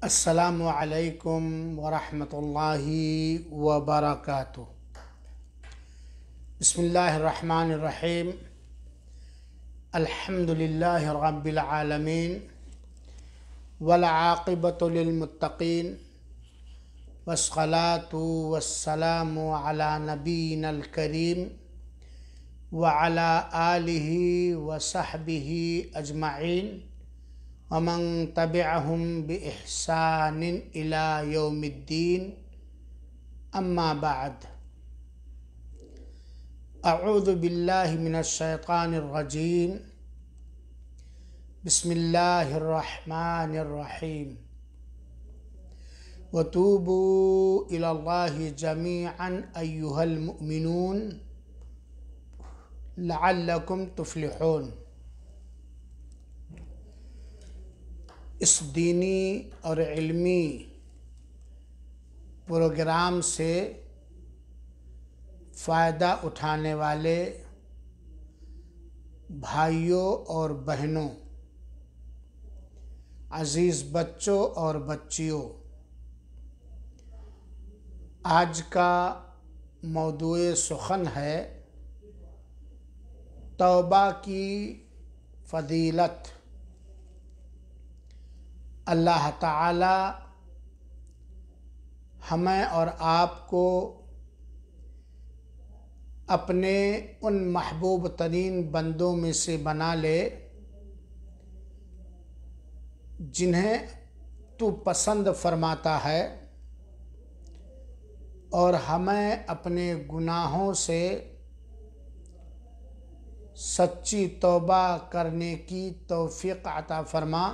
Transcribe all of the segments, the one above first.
السلام عليكم ورحمة الله وبركاته بسم الله الرحمن الرحيم الحمد لله رب العالمين والعاقبة للمتقين والصلاة والسلام على نبينا الكريم وعلى آله وصحبه أجمعين ومن تبعهم بإحسان إلى يوم الدين أما بعد أعوذ بالله من الشيطان الرجيم بسم الله الرحمن الرحيم وتوبوا إلى الله جميعا أيها المؤمنون لعلكم تفلحون इस दीनी और इल्मी प्रोग्राम से फ़ायदा उठाने वाले भाइयों और बहनों अज़ीज़ बच्चों और बच्चियों आज का मौदू सुखन है तौबा की फ़दीलत अल्लाह ताला हमें और आपको अपने उन महबूब तरीन बंदों में से बना ले जिन्हें तू पसंद फरमाता है और हमें अपने गुनाहों से सच्ची तौबा करने की तौफीक अता फरमा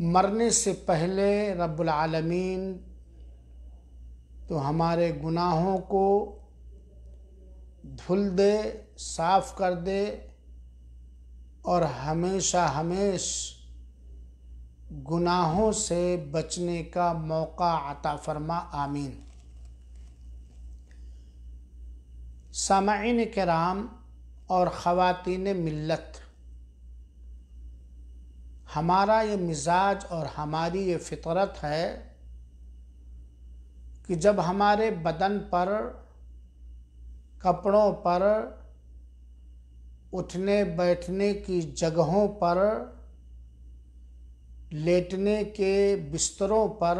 मरने से पहले रब्बुल आलमीन तो हमारे गुनाहों को धुल दे साफ़ कर दे और हमेशा हमेश गुनाहों से बचने का मौका आता फरमा आमीन सामाइन कराम और ख़वान मिलत हमारा ये मिजाज और हमारी ये फितरत है कि जब हमारे बदन पर कपड़ों पर उठने बैठने की जगहों पर लेटने के बिस्तरों पर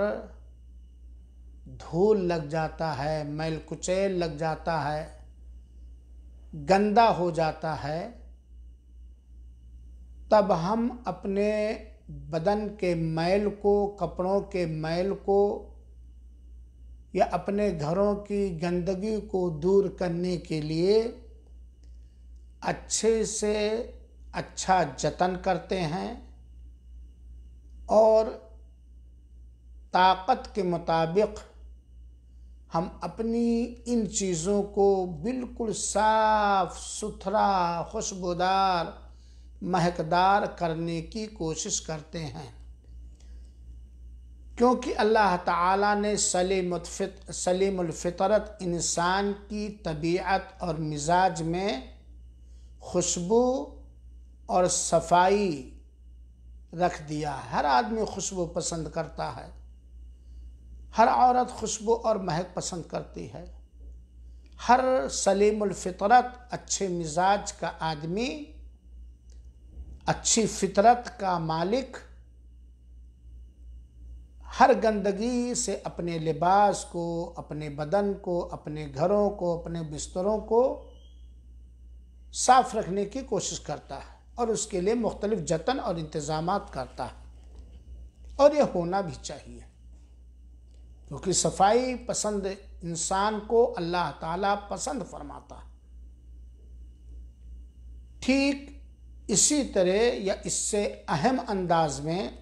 धूल लग जाता है मैल कुचैल लग जाता है गंदा हो जाता है तब हम अपने बदन के मैल को कपड़ों के मैल को या अपने घरों की गंदगी को दूर करने के लिए अच्छे से अच्छा जतन करते हैं और ताकत के मुताबिक हम अपनी इन चीज़ों को बिल्कुल साफ़ सुथरा खुशबूदार महकदार करने की कोशिश करते हैं क्योंकि अल्लाह ताला ने सलीम सलीमफ़ितरत इंसान की तबीयत और मिजाज में खुशबू और सफाई रख दिया हर आदमी खुशबू पसंद करता है हर औरत खुशबू और महक पसंद करती है हर सलीमफ़ितरत अच्छे मिजाज का आदमी अच्छी फितरत का मालिक हर गंदगी से अपने लिबास को अपने बदन को अपने घरों को अपने बिस्तरों को साफ रखने की कोशिश करता है और उसके लिए मुख्तलिफ़ जतन और इंतज़ाम करता है और यह होना भी चाहिए क्योंकि सफाई पसंद इंसान को अल्लाह ताला पसंद फरमाता है ठीक इसी तरह या इससे अहम अंदाज में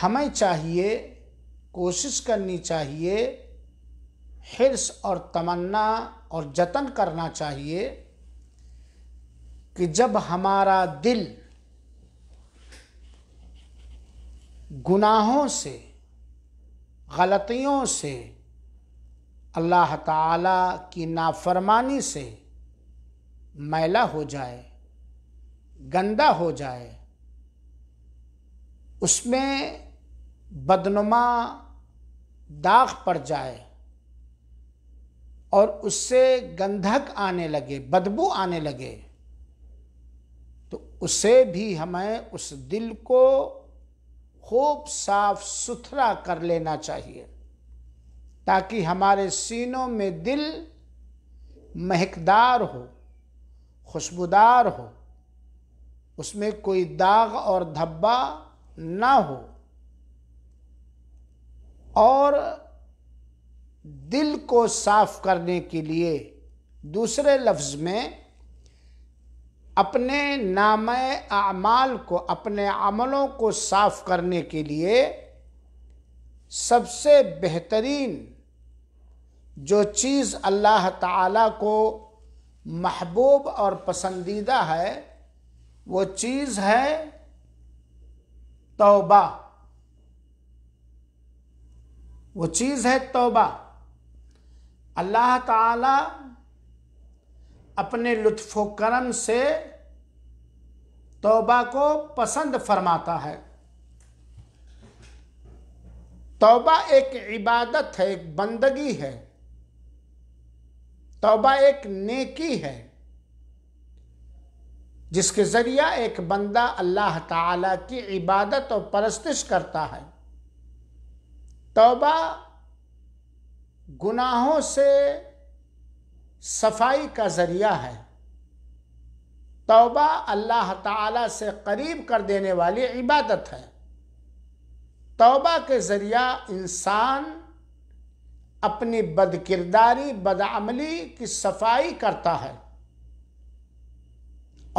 हमें चाहिए कोशिश करनी चाहिए हिरस और तमन्ना और जतन करना चाहिए कि जब हमारा दिल गुनाहों से गलतियों से अल्लाह ताला की नाफरमानी से मैला हो जाए गंदा हो जाए उसमें बदनुमा दाग पड़ जाए और उससे गंधक आने लगे बदबू आने लगे तो उसे भी हमें उस दिल को खूब साफ सुथरा कर लेना चाहिए ताकि हमारे सीनों में दिल महकदार हो खुशबूदार हो उसमें कोई दाग और धब्बा ना हो और दिल को साफ करने के लिए दूसरे लफ्ज़ में अपने नाम अमाल को अपने अमलों को साफ करने के लिए सबसे बेहतरीन जो चीज़ अल्लाह ताला को महबूब और पसंदीदा है वो चीज़ है तौबा वो चीज़ है तौबा अल्लाह ताला अपने लुत्फ़ करम से तौबा को पसंद फरमाता है तौबा एक इबादत है एक बंदगी है तौबा एक नेकी है जिसके ज़रिया एक बंदा अल्लाह ताला की इबादत और परस्तिश करता है तौबा गुनाहों से सफाई का ज़रिया है तौबा अल्लाह ताला से करीब कर देने वाली इबादत है तौबा के ज़रिया इंसान अपनी बदकिरदारी बदअमली की सफाई करता है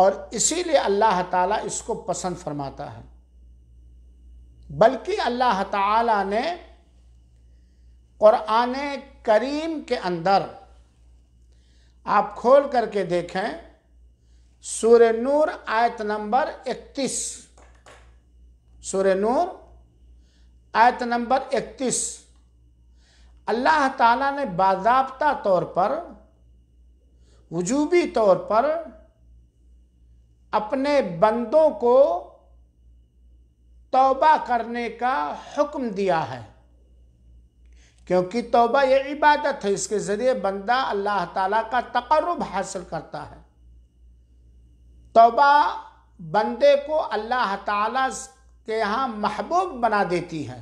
और इसीलिए अल्लाह ताला इसको पसंद फरमाता है बल्कि अल्लाह ताला ने क़ुरान करीम के अंदर आप खोल करके देखें सूर्य नूर आयत नंबर 31 सूर्य नूर आयत नंबर 31 अल्लाह ताला ने बाजाबता तौर पर वजूबी तौर पर अपने बंदों को तौबा करने का हुक्म दिया है क्योंकि तौबा ये इबादत है इसके ज़रिए बंदा अल्लाह ताला का तकरब हासिल करता है तौबा बंदे को अल्लाह ताला के यहाँ महबूब बना देती है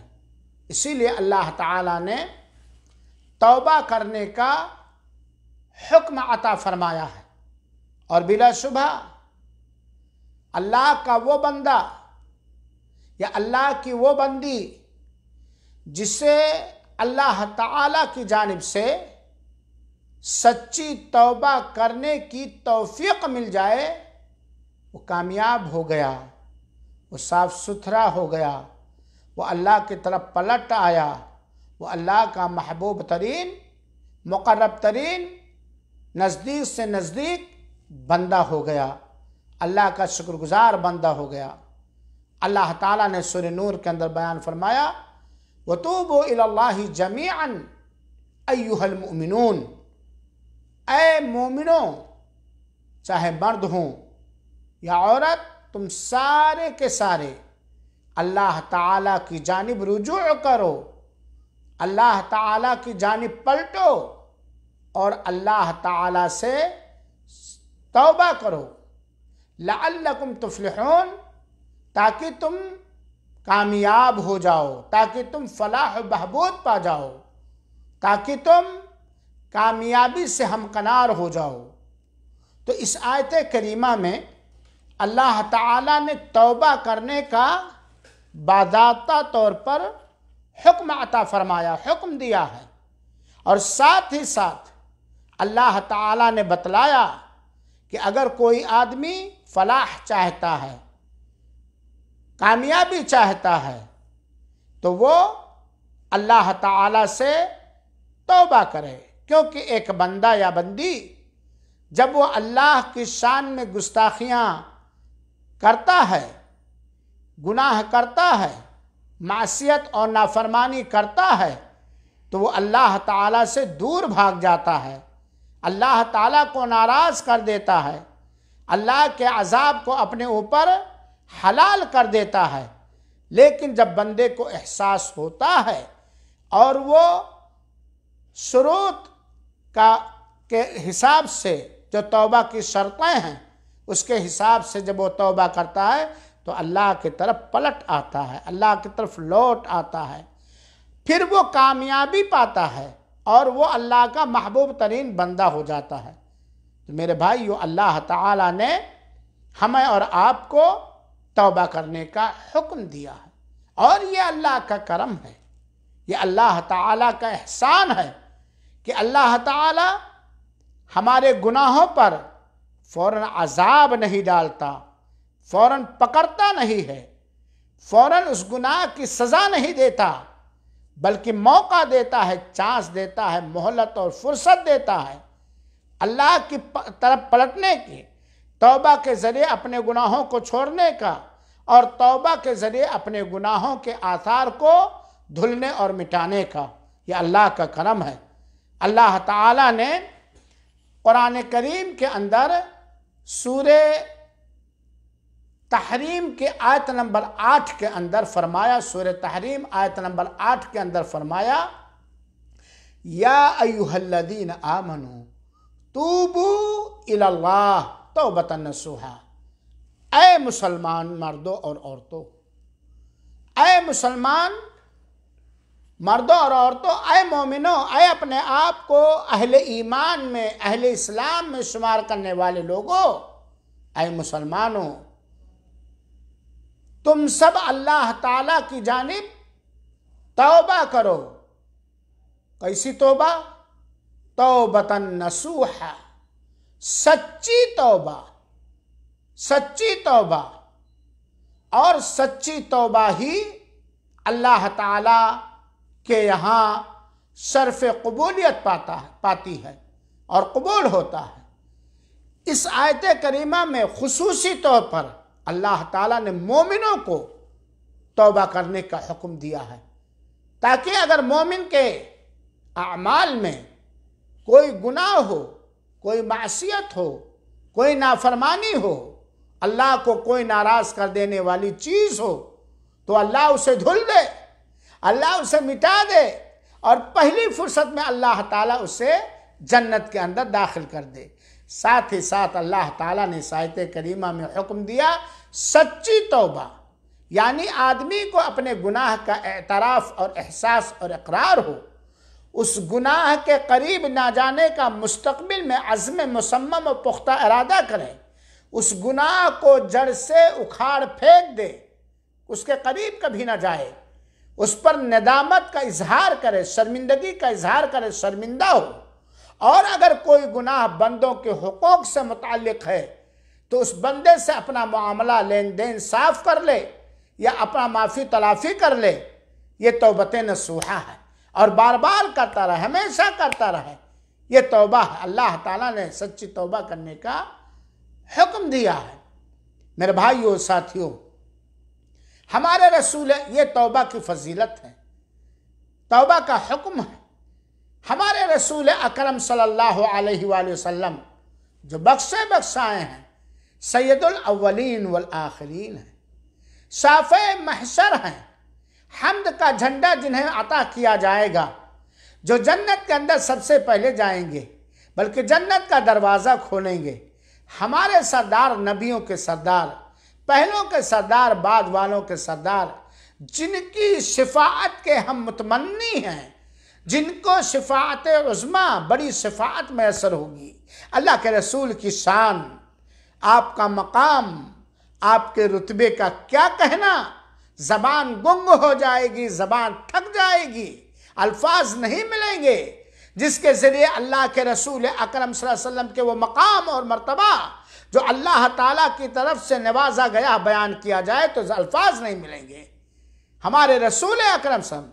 इसीलिए अल्लाह ताला ने तौबा करने का हुक्म अता फरमाया है और बिला शुबह अल्लाह का वो बंदा या अल्लाह की वो बंदी जिसे अल्लाह ताला की जानब से सच्ची तौबा करने की तौफीक मिल जाए वो कामयाब हो गया वो साफ़ सुथरा हो गया वो अल्लाह की तरफ पलट आया वो अल्लाह का महबूब तरीन मुकर्रब तरीन नज़दीक से नज़दीक बंदा हो गया अल्लाह का शुक्रगुजार बंदा हो गया अल्लाह ताला ने सुर नूर के अंदर बयान फरमाया वतूबो जमीअन जमीन अयुहलमिन ए मोमिनो चाहे मर्द हों या औरत तुम सारे के सारे अल्लाह ताला की जानब रुजू करो अल्लाह ताला की जानब पलटो और अल्लाह ताला से तौबा करो लकुम तुफलहन ताकि तुम कामयाब हो जाओ ताकि तुम फलाह बहबूद पा जाओ ताकि तुम कामयाबी से हमकनार हो जाओ तो इस आयत करीमा में अल्लाह ताला ने तौबा करने का बादाता तौर पर हुक्म अता फरमाया हुक्म दिया है और साथ ही साथ अल्लाह ताला ने बतलाया कि अगर कोई आदमी फलाह चाहता है कामयाबी चाहता है तो वो अल्लाह ताला से तौबा करे क्योंकि एक बंदा या बंदी जब वो अल्लाह की शान में गुस्ताखियाँ करता है गुनाह करता है मासीत और नाफरमानी करता है तो वो अल्लाह ताला से दूर भाग जाता है अल्लाह ताला को नाराज़ कर देता है अल्लाह के अजाब को अपने ऊपर हलाल कर देता है लेकिन जब बंदे को एहसास होता है और वो स्रोत का के हिसाब से जो तौबा की शर्तें हैं उसके हिसाब से जब वो तौबा करता है तो अल्लाह की तरफ पलट आता है अल्लाह की तरफ लौट आता है फिर वो कामयाबी पाता है और वो अल्लाह का महबूब तरीन बंदा हो जाता है तो मेरे भाई यो अल्लाह ताला ने हमें और आपको तौबा करने का हुक्म दिया है और ये अल्लाह का करम है ये अल्लाह ताला का एहसान है कि अल्लाह ताला हमारे गुनाहों पर फ़ौर अजाब नहीं डालता फौरन पकड़ता नहीं है फौरन उस गुनाह की सज़ा नहीं देता बल्कि मौका देता है चांस देता है मोहलत और फुर्सत देता है अल्लाह की तरफ पलटने की तौबा के ज़रिए अपने गुनाहों को छोड़ने का और तौबा के ज़रिए अपने गुनाहों के आसार को धुलने और मिटाने का यह अल्लाह का करम है अल्लाह ताला ने कुरान करीम के अंदर सूर्य तहरीम के आयत नंबर आठ के अंदर फरमाया सूर तहरीम आयत नंबर आठ के अंदर फरमाया या अयुहल्लदीन आमनु तूबू इल्लाह तो बतन सुहा ए मुसलमान मर्दों और औरतों ए मुसलमान मर्दों और औरतों अय मोमिनों अय अपने आप को अहले ईमान में अहले इस्लाम में शुमार करने वाले लोगों ए मुसलमानों तुम सब अल्लाह ताला की जानिब तौबा करो कैसी तौबा तौबतन नसूहा सच्ची तौबा सच्ची तौबा और सच्ची तौबा ही अल्लाह ताला के यहाँ शर्फ कबूलियत पाता है पाती है और कबूल होता है इस आयत करीमा में खसूसी तौर पर अल्लाह ताला ने मोमिनों को तौबा करने का हुक्म दिया है ताकि अगर मोमिन के अमाल में कोई गुनाह हो कोई मासीत हो कोई नाफरमानी हो अल्लाह को कोई नाराज़ कर देने वाली चीज़ हो तो अल्लाह उसे धुल दे अल्लाह उसे मिटा दे और पहली फुर्सत में अल्लाह ताला उसे जन्नत के अंदर दाखिल कर दे साथ ही साथ अल्लाह ताला ने साहित करीमा में हुक्म दिया सच्ची तोबा यानी आदमी को अपने गुनाह का एतराफ़ और एहसास और इकरार हो उस गुनाह के करीब ना जाने का मुस्तबिल में अज़म मुसम और पुख्ता इरादा करें उस गुनाह को जड़ से उखाड़ फेंक दे उसके करीब कभी ना जाए उस पर नदामत का इजहार करे शर्मिंदगी का इजहार करे शर्मिंदा हो और अगर कोई गुनाह बंदों के हकूक से मुतक है तो उस बंदे से अपना मामला लेन देन साफ कर ले या अपना माफ़ी तलाफ़ी कर ले ये तोबत नसूहा है और बार बार करता रहे हमेशा करता रहे ये तोबा है अल्लाह ताला ने सच्ची तोबा करने का हुक्म दिया है मेरे भाइयों साथियों हमारे रसूल ये तोबा की फजीलत है तोबा का हुक्म है हमारे रसूल अकरम सल्लल्लाहु अलैहि वसल्लम जो बख्शे बख्शाए हैं सैदुल अव्वलीन वल आखरीन हैं साफ़ महशर हैं हमद का झंडा जिन्हें अता किया जाएगा जो जन्नत के अंदर सबसे पहले जाएंगे बल्कि जन्नत का दरवाज़ा खोलेंगे हमारे सरदार नबियों के सरदार पहलों के सरदार बाद वालों के सरदार जिनकी शिफात के हम मुतमनी हैं जिनको शिफात उज़मा बड़ी शिफात मैसर होगी अल्लाह के रसूल की शान आपका मकाम आपके रुतबे का क्या कहना ज़बान गुंग हो जाएगी ज़बान थक जाएगी अल्फाज नहीं मिलेंगे जिसके ज़रिए अल्लाह के रसूल अकरम वसल्लम के वो मकाम और मर्तबा जो अल्लाह ताला की तरफ से नवाजा गया बयान किया जाए तो अल्फाज नहीं मिलेंगे हमारे रसूल अकरम सल्लम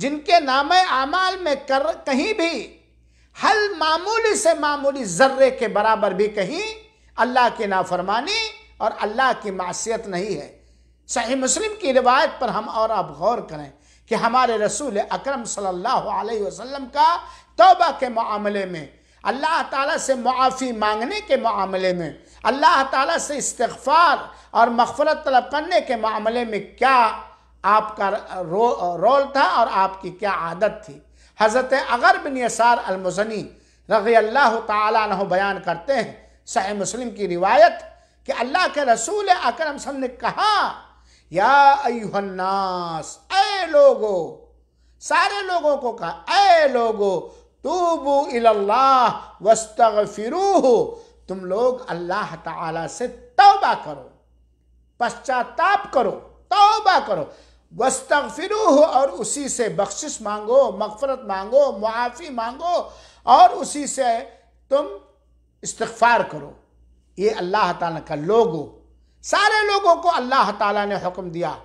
जिनके नाम आमाल में कर कहीं भी हल मामूली से मामूली जर्रे के बराबर भी कहीं अल्लाह की नाफरमानी और अल्लाह की मासीत नहीं है सही मुस्लिम की रिवायत पर हम और आप गौर करें कि हमारे रसूल अकरम सल्लल्लाहु अलैहि वसल्लम का तौबा के मामले में अल्लाह ताला से मुआफ़ी मांगने के मामले में अल्लाह ताला से इस्तफ़ार और मफफरत तलब करने के मामले में क्या आपका रो, रोल था और आपकी क्या आदत थी हज़रत अगर बिन यसार अलमजनी रगी अल्लाह तह बयान करते हैं सह मुस्लिम की रिवायत कि अल्लाह के रसूल अकरम ने कहा या अयुहन्नास ए लोगो सारे लोगों को कहा ए लोगो तूबू इल्लाह वस्तगफिरूह तुम लोग अल्लाह ताला से तौबा करो पश्चाताप करो तौबा करो वस्तफ़िर और उसी से बख्शिश मांगो मगफरत मांगो मुआफ़ी मांगो और उसी से तुम इस्तफ़ार करो ये अल्लाह ताला का लोगो सारे लोगों को अल्लाह ताला ने हुक्म दिया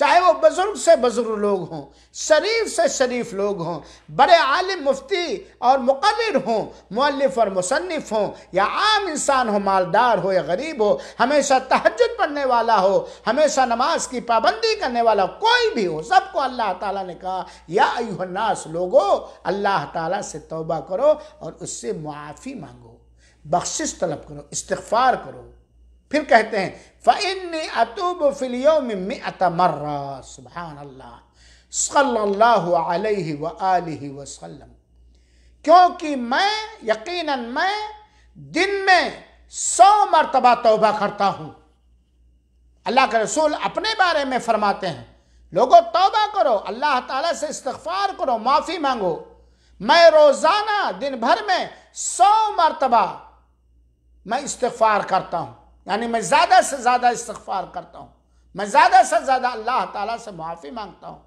चाहे वो बुजुर्ग से बुजुर्ग लोग हों शरीफ से शरीफ लोग हों बड़े आलिम मुफ्ती और मुकर हों मौलफ और मुसनफ़ हों या आम इंसान हो मालदार हो या गरीब हो हमेशा तहजद पढ़ने वाला हो हमेशा नमाज की पाबंदी करने वाला कोई भी हो सबको अल्लाह ताला ने कहा या अयुहनास लोगो अल्लाह ताला से तौबा करो और उससे मुआफ़ी मांगो बख्शिश तलब करो इस्तफ़ार करो फिर कहते हैं फ़ैन अतुब फिलियो में अतमर्रा सुबहान अल्लाह सल्लल्लाहु क्योंकि मैं यकीनन मैं दिन में सौ मरतबा तोबा करता हूँ अल्लाह के रसूल अपने बारे में फरमाते हैं लोगों तोबा करो अल्लाह ताला से इस्तफार करो माफ़ी मांगो मैं रोज़ाना दिन भर में सौ मरतबा मैं इस्तफार करता हूँ यानी मैं ज़्यादा से ज़्यादा इस्तफार करता हूँ मैं ज़्यादा से ज़्यादा अल्लाह ताला से मुआफ़ी मांगता हूँ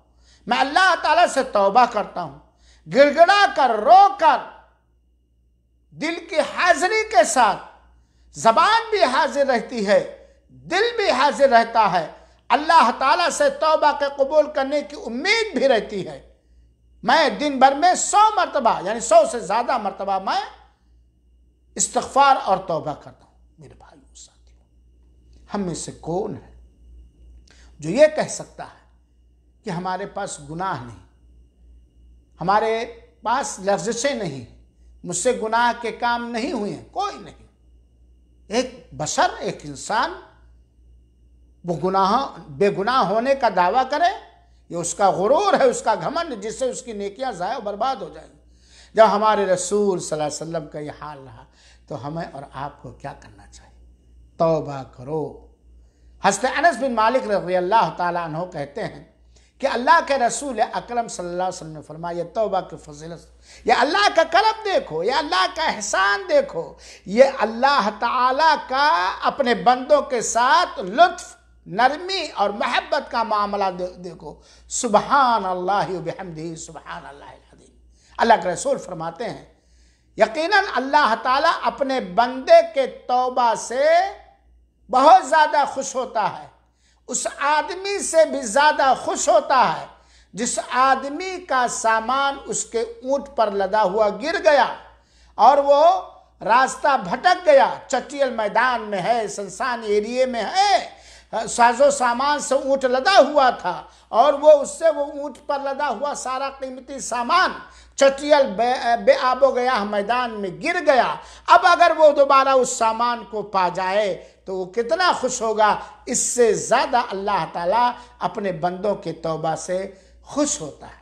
मैं अल्लाह ताला से तौबा करता हूँ गिड़गिड़ा कर रो कर दिल की हाजिरी के साथ जबान भी हाजिर रहती है दिल भी हाजिर रहता है अल्लाह ताला से तौबा के कबूल करने की उम्मीद भी रहती है मैं दिन भर में सौ मरतबा यानी सौ से ज़्यादा मरतबा मैं इस्तफार और तौबा करता हूँ हम में से कौन है जो ये कह सकता है कि हमारे पास गुनाह नहीं हमारे पास लफ्जशें नहीं मुझसे गुनाह के काम नहीं हुए कोई नहीं एक बशर एक इंसान वो गुनाह बेगुनाह होने का दावा करे ये उसका गुरूर है उसका घमंड जिससे उसकी नेकियां ज़ाय बर्बाद हो जाएंगी जब हमारे रसूल सल्लल्लाहु अलैहि वसल्लम का ये हाल रहा तो हमें और आपको क्या करना चाहिए तौबा करो हजरत अनस बिन मालिक रजी अल्लाह तह कहते हैं कि अल्लाह के रसूल अकरम सल्लल्लाहु अलैहि वसल्लम ने फरमाया तौबा की फजीलत या अल्लाह का करम देखो या अल्लाह का एहसान देखो ये अल्लाह ताला का अपने बंदों के साथ लुत्फ़ नरमी और महब्बत का मामला दे, देखो सुबहान अल्लाह सुबहान अल्लाह अल्लाह के रसूल फरमाते हैं यकीनन अल्लाह ताला अपने बंदे के तौबा से बहुत ज़्यादा खुश होता है उस आदमी से भी ज़्यादा खुश होता है जिस आदमी का सामान उसके ऊंट पर लदा हुआ गिर गया और वो रास्ता भटक गया चटियल मैदान में है शनसान एरिए में है साजो सामान से ऊँट लदा हुआ था और वो उससे वो ऊँट पर लदा हुआ सारा कीमती सामान चटियल बे बे गया मैदान में गिर गया अब अगर वो दोबारा उस सामान को पा जाए तो वो कितना खुश होगा इससे ज़्यादा अल्लाह ताला अपने बंदों के तौबा से खुश होता है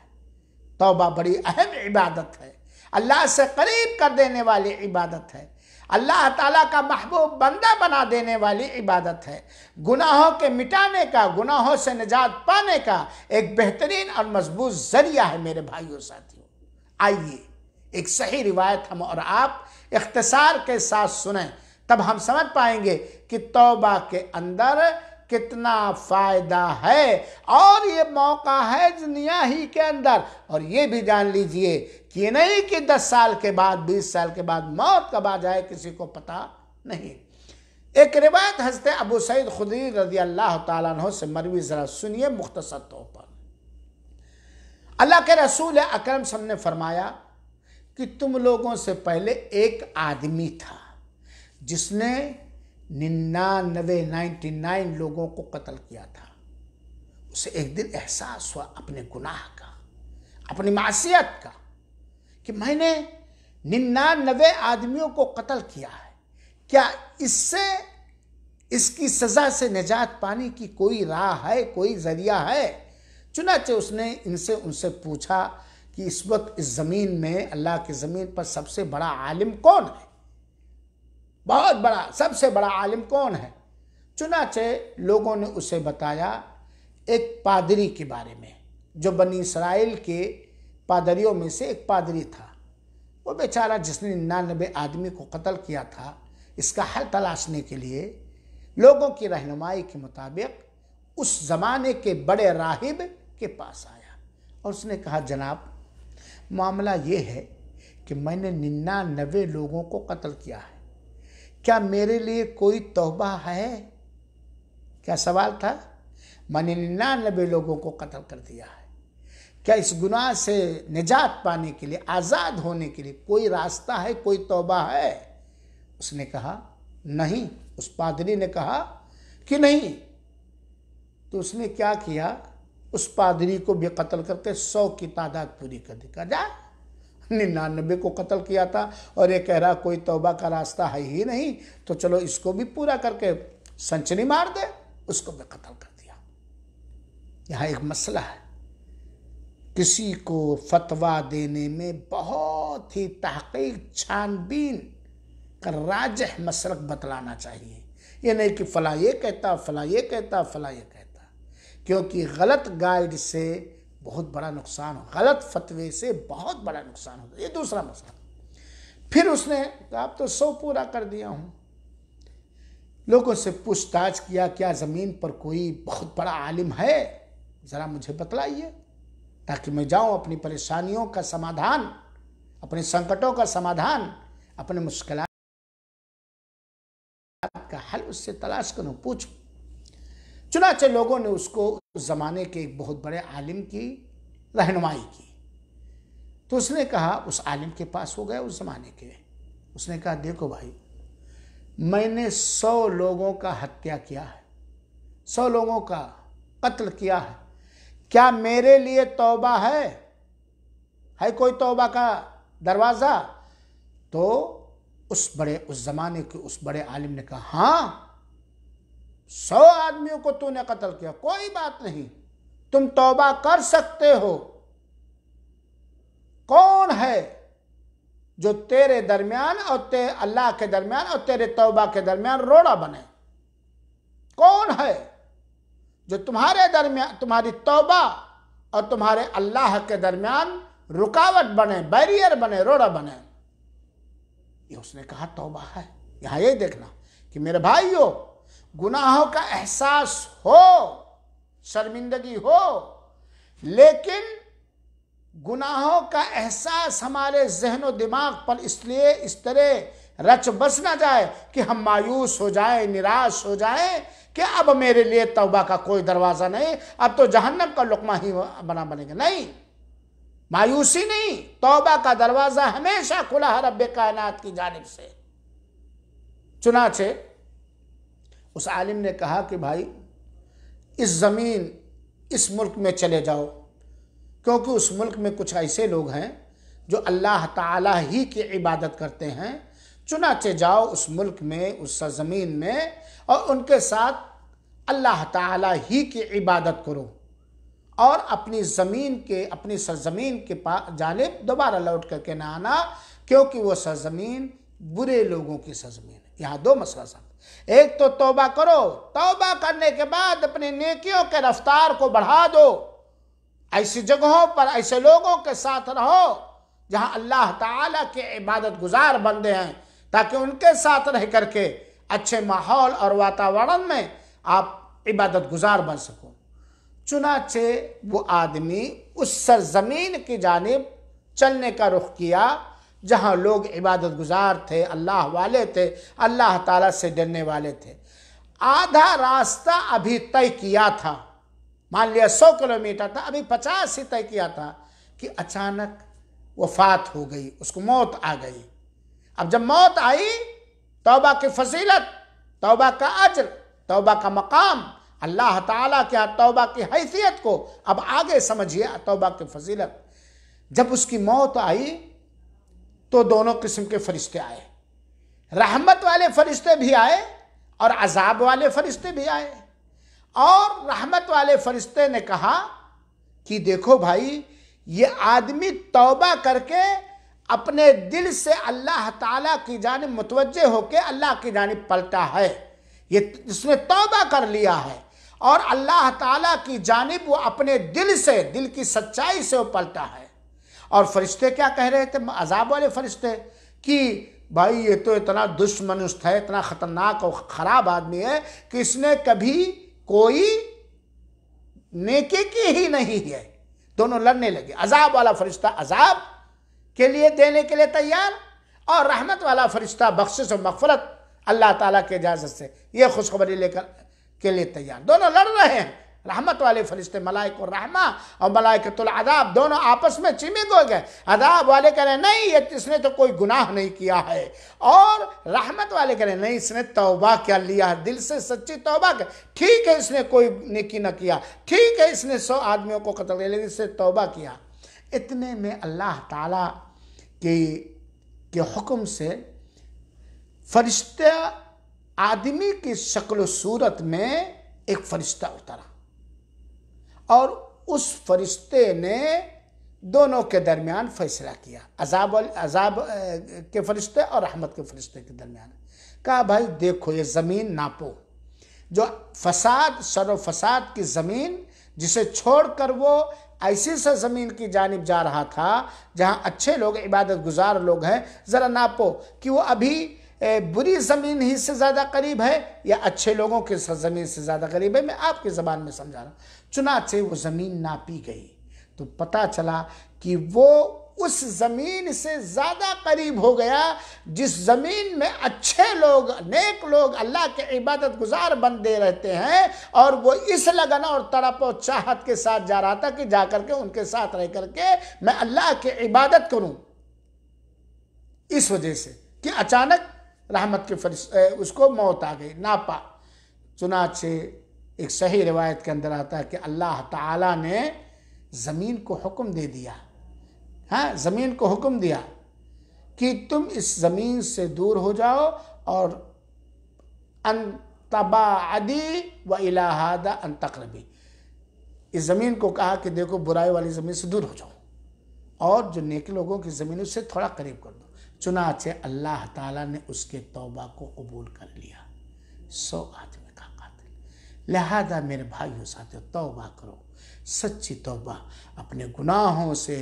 तौबा बड़ी अहम इबादत है अल्लाह से करीब कर देने वाली इबादत है अल्लाह ताला का महबूब बंदा बना देने वाली इबादत है गुनाहों के मिटाने का गुनाहों से निजात पाने का एक बेहतरीन और मजबूत ज़रिया है मेरे भाइयों साथियों आइए एक सही रिवायत हम और आप इख्तसार के साथ सुने तब हम समझ पाएंगे कि तौबा के अंदर कितना फायदा है और ये मौका है दुनिया ही के अंदर और ये भी जान लीजिए कि नहीं कि 10 साल के बाद 20 साल के बाद मौत कब आ जाए किसी को पता नहीं एक रिवायत हंसते अबू सईद खुदी रजी अल्लाह तह से मरवी ज़रा सुनिए मुख्तसर तौर पर अल्लाह के रसूल अक्रम सब ने फरमाया कि तुम लोगों से पहले एक आदमी था जिसने निन्यानवे नाइन्टी नाइन लोगों को कत्ल किया था उसे एक दिन एहसास हुआ अपने गुनाह का अपनी मासीत का कि मैंने निन्यानवे आदमियों को कत्ल किया है क्या इससे इसकी सज़ा से निजात पाने की कोई राह है कोई ज़रिया है चुनाचे उसने इनसे उनसे पूछा कि इस वक्त इस ज़मीन में अल्लाह की ज़मीन पर सबसे बड़ा आलिम कौन है बहुत बड़ा सबसे बड़ा आलिम कौन है चुनाचे लोगों ने उसे बताया एक पादरी के बारे में जो बनी इसराइल के पादरियों में से एक पादरी था वो बेचारा जिसने निन्यानबे आदमी को कत्ल किया था इसका हल तलाशने के लिए लोगों की रहनुमाई के मुताबिक उस ज़माने के बड़े राहिब के पास आया और उसने कहा जनाब मामला ये है कि मैंने निन्यानबे लोगों को कत्ल किया है क्या मेरे लिए कोई तोहबा है क्या सवाल था मैंने निन्यानबे लोगों को कत्ल कर दिया है क्या इस गुनाह से निजात पाने के लिए आज़ाद होने के लिए कोई रास्ता है कोई तोबा है उसने कहा नहीं उस पादरी ने कहा कि नहीं तो उसने क्या किया उस पादरी को भी कत्ल करके सौ की तादाद पूरी कर दी कहा जा निन्यानबे को कत्ल किया था और ये कह रहा कोई तौबा का रास्ता है ही नहीं तो चलो इसको भी पूरा करके संचनी मार दे उसको भी कत्ल कर दिया यहाँ एक मसला है किसी को फतवा देने में बहुत ही तहकीक छानबीन का राज मशरक बतलाना चाहिए ये नहीं कि फला ये कहता फला ये कहता फला ये कहता क्योंकि गलत गाइड से बहुत बड़ा नुकसान हो गलत फतवे से बहुत बड़ा नुकसान होता ये दूसरा मसला फिर उसने आप तो सौ पूरा कर दिया हूँ लोगों से पूछताछ किया क्या ज़मीन पर कोई बहुत बड़ा आलिम है ज़रा मुझे बतलाइए ताकि मैं जाऊं अपनी परेशानियों का समाधान अपने संकटों का समाधान अपने मुश्किल का हल उससे तलाश करूँ पूछूँ चुनाचे लोगों ने उसको उस ज़माने के एक बहुत बड़े आलिम की रहनुमाई की तो उसने कहा उस आलिम के पास हो गया उस ज़माने के उसने कहा देखो भाई मैंने सौ लोगों का हत्या किया है सौ लोगों का कत्ल किया है क्या मेरे लिए तौबा है है कोई तौबा का दरवाज़ा तो उस बड़े उस ज़माने के उस बड़े आलिम ने कहा हाँ सौ आदमियों को तूने कत्ल किया कोई बात नहीं तुम तौबा कर सकते हो कौन है जो तेरे दरमियान और ते अल्लाह के दरमियान और तेरे तौबा के दरमियान रोड़ा बने कौन है जो तुम्हारे दरमियान तुम्हारी तौबा और तुम्हारे अल्लाह के दरमियान रुकावट बने बैरियर बने रोड़ा बने ये उसने कहा तौबा है यहां यही देखना कि मेरे भाइयों गुनाहों का एहसास हो शर्मिंदगी हो लेकिन गुनाहों का एहसास हमारे जहनो दिमाग पर इसलिए इस तरह रच बस ना जाए कि हम मायूस हो जाए निराश हो जाए कि अब मेरे लिए तौबा का कोई दरवाज़ा नहीं अब तो जहन्नम का लुकमा ही बना बनेगा नहीं मायूसी नहीं तौबा का दरवाज़ा हमेशा खुला है रब कायनात की जानब से चुनाचे उस आलिम ने कहा कि भाई इस ज़मीन इस मुल्क में चले जाओ क्योंकि उस मुल्क में कुछ ऐसे लोग हैं जो अल्लाह ताला ही की इबादत करते हैं चुनाचे जाओ उस मुल्क में उस ज़मीन में और उनके साथ अल्लाह ताला ही की इबादत करो और अपनी ज़मीन के अपनी सरज़मीन के पास जानेब दोबारा लौट करके ना आना क्योंकि वो सरज़मीन बुरे लोगों की सरज़मीन है यहाँ दो मसला सब एक तो तौबा करो तौबा करने के बाद अपनी नेकियों के रफ्तार को बढ़ा दो ऐसी जगहों पर ऐसे लोगों के साथ रहो जहां अल्लाह ताला के इबादत गुजार बंदे हैं ताकि उनके साथ रह करके अच्छे माहौल और वातावरण में आप इबादत गुजार बन सको चुनाचे वो आदमी उस सरजमीन की जानब चलने का रुख किया जहाँ लोग इबादत गुजार थे अल्लाह वाले थे अल्लाह ताला से डरने वाले थे आधा रास्ता अभी तय किया था मान लिया सौ किलोमीटर था अभी पचास ही तय किया था कि अचानक वफात हो गई उसको मौत आ गई अब जब मौत आई तोबा की फजीलत तोबा का अजर तोबा का मकाम अल्लाह ताला क्या तोबा की हैसियत को अब आगे समझिए तोबा की फजीलत जब उसकी मौत आई तो दोनों किस्म के फरिश्ते आए रहमत वाले फरिश्ते भी आए और अजाब वाले फरिश्ते भी आए और रहमत वाले फरिश्ते ने कहा कि देखो भाई ये आदमी तौबा करके अपने दिल से अल्लाह ताला की जान मुतवजह होकर अल्लाह की जानब पलटा है ये इसने तौबा कर लिया है और अल्लाह ताला की जानब वो अपने दिल से दिल की सच्चाई से वो पलटा है और फरिश्ते क्या कह रहे थे अजाब वाले फरिश्ते कि भाई ये तो इतना दुश्मनुष्ठ है इतना ख़तरनाक और ख़राब आदमी है कि इसने कभी कोई नेके की ही नहीं है दोनों लड़ने लगे अजाब वाला फरिश्ता अजाब के लिए देने के लिए तैयार और रहमत वाला फरिश्ता बख्शिश और मफफरत अल्लाह ताला के इजाज़त से ये खुशखबरी लेकर के लिए तैयार दोनों लड़ रहे हैं रहमत वाले फरिश्ते मलाइक और रहमा और मलाइकतुल अदाब दोनों आपस में चिमिंग हो गए अदाब वाले कह रहे नहीं ये इसने तो कोई गुनाह नहीं किया है और रहमत वाले कह रहे नहीं इसने तौबा क्या लिया है दिल से सच्ची तौबा कर ठीक है इसने कोई निकी ना किया ठीक है इसने सौ आदमियों को कतल किया लेकिन इससे तौबा किया इतने में अल्लाह ताला के के हुक्म से फरिश्ता आदमी की शक्ल सूरत में एक फरिश्ता उतरा और उस फरिश्ते ने दोनों के दरमियान फैसला किया अजाब अजाब के फरिश्ते और रहमत के फरिश्ते के दरमियान कहा भाई देखो ये ज़मीन नापो जो फसाद सर फसाद की ज़मीन जिसे छोड़कर वो ऐसी से ज़मीन की जानब जा रहा था जहाँ अच्छे लोग इबादत गुजार लोग हैं ज़रा नापो कि वो अभी बुरी ज़मीन ही से ज़्यादा करीब है या अच्छे लोगों के ज़मीन से ज़्यादा करीब है मैं आपकी ज़बान में समझा रहा हूँ चुनाचे वो ज़मीन नापी गई तो पता चला कि वो उस ज़मीन से ज़्यादा करीब हो गया जिस ज़मीन में अच्छे लोग नेक लोग अल्लाह के इबादत गुजार बंदे रहते हैं और वो इस लगन और तड़प और चाहत के साथ जा रहा था कि जाकर के उनके साथ रह करके मैं अल्लाह के इबादत करूं इस वजह से कि अचानक रहमत के फरिश उसको मौत आ गई नापा चुनाचे एक सही रिवायत के अंदर आता है कि अल्लाह ताला ने ज़मीन को हुक्म दे दिया हाँ ज़मीन को हुक्म दिया कि तुम इस ज़मीन से दूर हो जाओ और अन तबादी व इलाहादा अन तकरबी इस ज़मीन को कहा कि देखो बुराई वाली ज़मीन से दूर हो जाओ और जो नेक लोगों की ज़मीन उससे थोड़ा करीब कर दो चुनाचे अल्लाह ताला ने उसके तौबा को कबूल कर लिया सौ आदमी लिहाजा मेरे भाइयों साथ तौबा करो सच्ची तौबा अपने गुनाहों से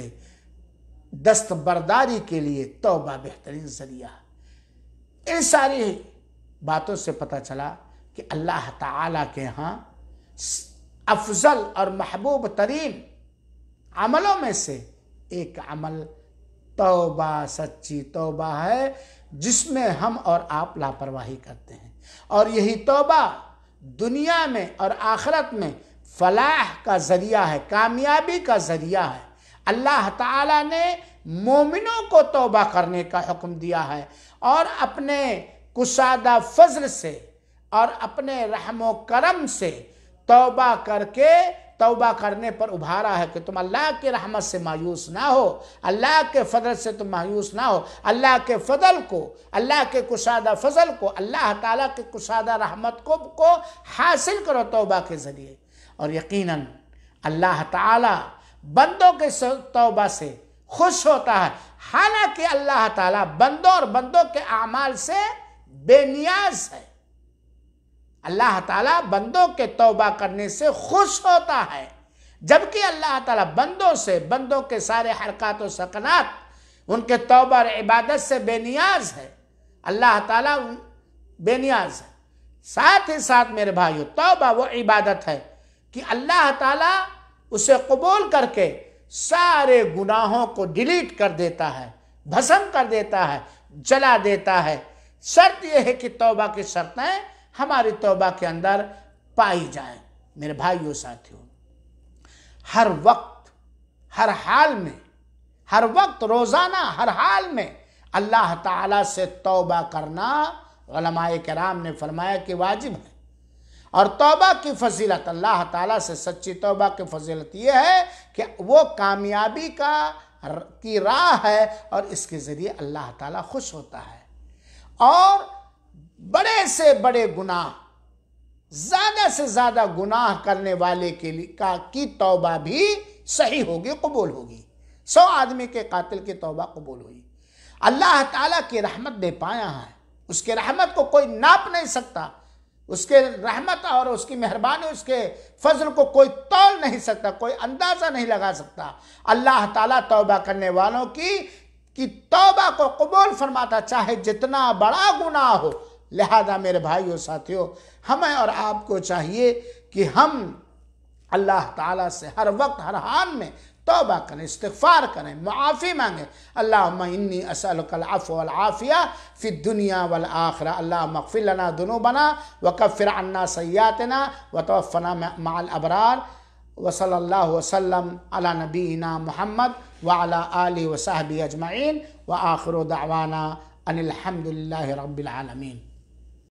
दस्तबरदारी के लिए तौबा बेहतरीन जरिया इन सारी बातों से पता चला कि अल्लाह ताला के यहाँ अफजल और महबूब तरीन अमलों में से एक अमल तौबा सच्ची तौबा है जिसमें हम और आप लापरवाही करते हैं और यही तौबा दुनिया में और आखरत में फलाह का ज़रिया है कामयाबी का ज़रिया है अल्लाह ताला ने मोमिनों को तोबा करने का हुक्म दिया है और अपने कुशादा फजल से और अपने रहमो करम से तोबा करके तौबा करने पर उभारा है कि तुम अल्लाह की रहमत से मायूस ना हो अल्लाह के फजल से तुम मायूस ना हो अल्लाह के फजल को अल्लाह के कुशादा फजल को अल्लाह ताला के कुशादा रहमत को, को हासिल करो तौबा के ज़रिए और यकीनन अल्लाह ताला बंदों के तौबा से खुश होता है हालांकि अल्लाह ताला बंदों और बंदों के अमाल से बेनियाज है अल्लाह ताला बंदों के तौबा करने से खुश होता है जबकि अल्लाह ताला बंदों से बंदों के सारे हरकत व सकनात उनके तौबा इबादत से बेनियाज है अल्लाह ताला बेनियाज है साथ ही साथ मेरे भाइयों तौबा वो इबादत है कि अल्लाह ताला उसे कबूल करके सारे गुनाहों को डिलीट कर देता है भस्म कर देता है जला देता है शर्त यह है कि तौबा की शर्तें हमारी तौबा के अंदर पाई जाए मेरे भाइयों साथियों हर वक्त हर हाल में हर वक्त रोज़ाना हर हाल में अल्लाह ताला से तौबा करना गलमाए कराम ने फरमाया कि वाजिब है और तौबा की फजीलत अल्लाह ताला से सच्ची तौबा की फजीलत यह है कि वो कामयाबी का की राह है और इसके ज़रिए अल्लाह ताला खुश होता है और बड़े से बड़े गुनाह ज्यादा से ज्यादा गुनाह करने वाले के लिए का की तौबा भी सही होगी कबूल होगी सौ आदमी के कातिल की तौबा कबूल हुई अल्लाह ताला की रहमत दे पाया है उसके रहमत को कोई नाप नहीं सकता उसके रहमत और उसकी मेहरबानी उसके फजल को कोई तोल नहीं सकता कोई अंदाज़ा नहीं लगा सकता अल्लाह ताला तौबा करने वालों की कि तौबा को कबूल फरमाता चाहे जितना बड़ा गुनाह हो लिहाजा मेरे भाइयों साथियों हमें और आपको चाहिए कि हम अल्लाह ताला से हर वक्त हर हाल में तोबा करें इस्तफ़ार करें माफ़ी मांगें अल्लाह इन्नी आफ़िया फ़िर दुनिया वल आखरा अल्लाह मकफ़िलना दुनो बना वकफ़िर अन्ना सयातना व तोफ़ना माल अबरार व वसलम अला नबीना मोहम्मद व अला व वसाहबी अजमाइन व आखर दावाना अनिलहमदिल्ला रबालमीन